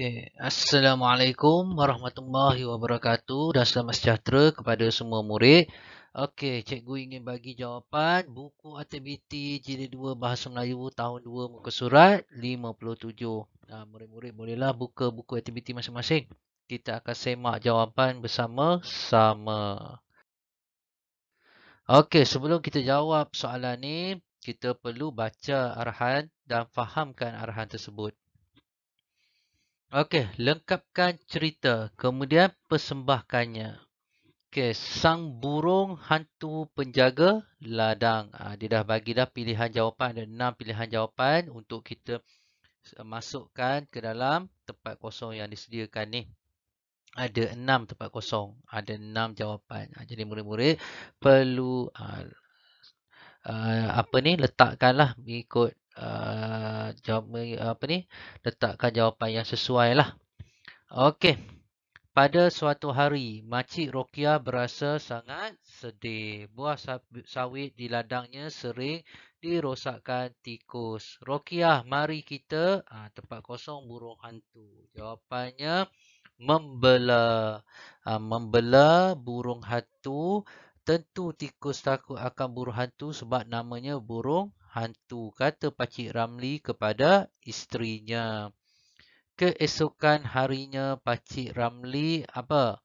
Okay. Assalamualaikum warahmatullahi wabarakatuh dan selamat sejahtera kepada semua murid. Okey, cikgu ingin bagi jawapan buku aktiviti jilid 2 Bahasa Melayu tahun 2 muka surat 57. Nah, ha, murid-murid bolehlah buka buku aktiviti masing-masing. Kita akan semak jawapan bersama-sama. Okey, sebelum kita jawab soalan ni, kita perlu baca arahan dan fahamkan arahan tersebut. Okey, lengkapkan cerita, kemudian persembahkannya. Okey, sang burung hantu penjaga ladang. Ah, dia dah bagi dah pilihan jawapan, ada enam pilihan jawapan untuk kita masukkan ke dalam tempat kosong yang disediakan ni. Ada enam tempat kosong, ada enam jawapan. Ah, jadi murid-murid perlu uh, uh, apa ni? Letakkanlah ikut jawab apa ni letakkan jawapan yang sesuai lah. Okey. Pada suatu hari, Makcik Rokia berasa sangat sedih. Buah sawit di ladangnya sering dirosakkan tikus. Rokia, mari kita ha, tempat kosong burung hantu. Jawapannya membela. Ha, membela burung hantu. Tentu tikus takut akan burung hantu sebab namanya burung hantu kata Pakcik Ramli kepada isterinya. Keesokan harinya Pakcik Ramli apa?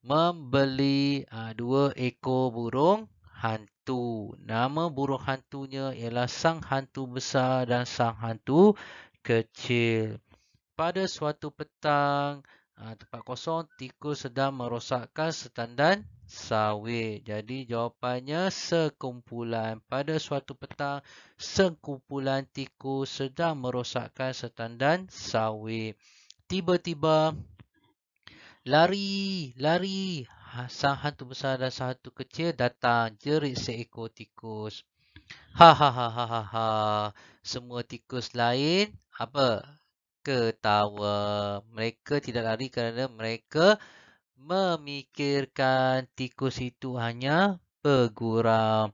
Membeli ha, dua ekor burung hantu. Nama burung hantunya ialah Sang Hantu Besar dan Sang Hantu Kecil. Pada suatu petang, ha, tempat kosong, tikus sedang merosakkan setandan sawit. Jadi jawapannya sekumpulan pada suatu petang sekumpulan tikus sedang merosakkan setandan sawit. Tiba-tiba lari, lari. Ha, sang hantu besar dan sang hantu kecil datang jerit seekor tikus. Ha ha ha ha ha ha. Semua tikus lain apa? Ketawa. Mereka tidak lari kerana mereka memikirkan tikus itu hanya bergurau.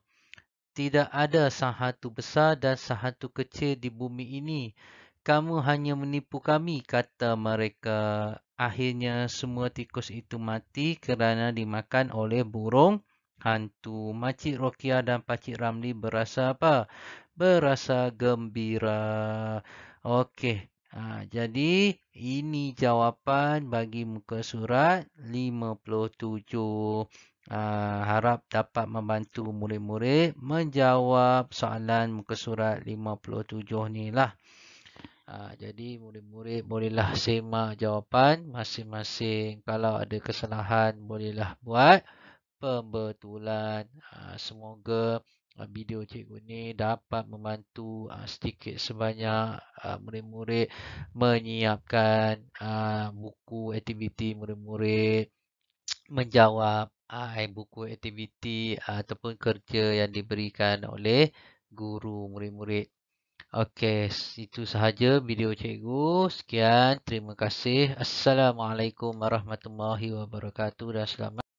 Tidak ada sahatu besar dan sahatu kecil di bumi ini. Kamu hanya menipu kami, kata mereka. Akhirnya semua tikus itu mati kerana dimakan oleh burung hantu. Makcik Rokia dan Pakcik Ramli berasa apa? Berasa gembira. Okey. Ha, jadi, ini jawapan bagi muka surat 57. Ha, harap dapat membantu murid-murid menjawab soalan muka surat 57 ni lah. Ha, jadi, murid-murid bolehlah semak jawapan masing-masing. Kalau ada kesalahan, bolehlah buat pembetulan. Ah, semoga ah, video cikgu ni dapat membantu ah, sedikit sebanyak murid-murid menyiapkan buku aktiviti murid-murid menjawab buku aktiviti ataupun kerja yang diberikan oleh guru murid-murid. Okey, itu sahaja video cikgu. Sekian, terima kasih. Assalamualaikum warahmatullahi wabarakatuh dan selamat.